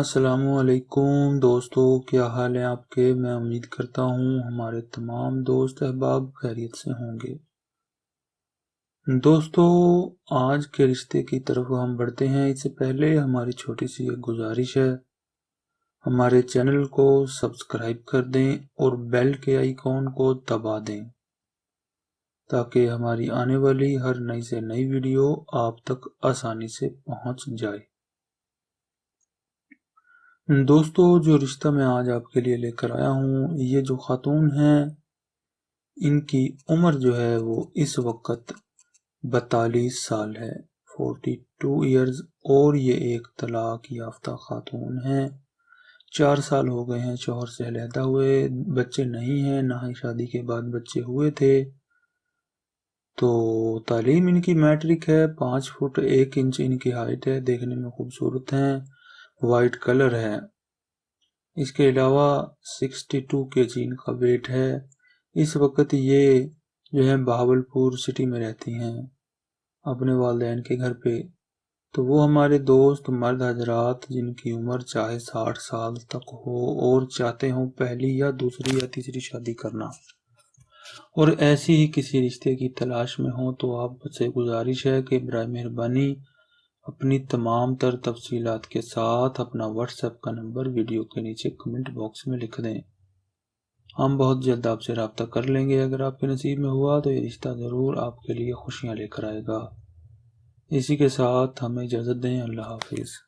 असलकुम दोस्तों क्या हाल है आपके मैं उम्मीद करता हूँ हमारे तमाम दोस्त अहबाब खैरियत से होंगे दोस्तों आज के रिश्ते की तरफ हम बढ़ते हैं इससे पहले हमारी छोटी सी एक गुजारिश है हमारे चैनल को सब्सक्राइब कर दें और बेल के आइकॉन को दबा दें ताकि हमारी आने वाली हर नई से नई वीडियो आप तक आसानी से पहुँच जाए दोस्तों जो रिश्ता मैं आज आपके लिए लेकर आया हूँ ये जो खातून हैं इनकी उम्र जो है वो इस वक्त बतालीस साल है फोर्टी टू ईयर्स और ये एक तलाक याफ्ता खातून हैं चार साल हो गए हैं शोहर से लहदा हुए बच्चे नहीं हैं ना ही शादी के बाद बच्चे हुए थे तो तालीम इनकी मैट्रिक है पाँच फुट एक इंच इनकी हाइट है देखने में खूबसूरत हैं वाइट कलर है इसके अलावा 62 के जी इनका वेट है इस वक्त ये जो है बहावलपुर सिटी में रहती हैं अपने वालदेन के घर पे तो वो हमारे दोस्त मर्द हजरात जिनकी उम्र चाहे साठ साल तक हो और चाहते हों पहली या दूसरी या तीसरी शादी करना और ऐसी ही किसी रिश्ते की तलाश में हो तो आपसे गुजारिश है कि बर मेहरबानी अपनी तमाम तर तफ़सीलात के साथ अपना व्हाट्सएप का नंबर वीडियो के नीचे कमेंट बॉक्स में लिख दें हम बहुत जल्द आपसे रबता कर लेंगे अगर आपके नसीब में हुआ तो ये रिश्ता ज़रूर आपके लिए खुशियाँ लेकर आएगा इसी के साथ हमें इजाज़त दें अल्लाह हाफिज़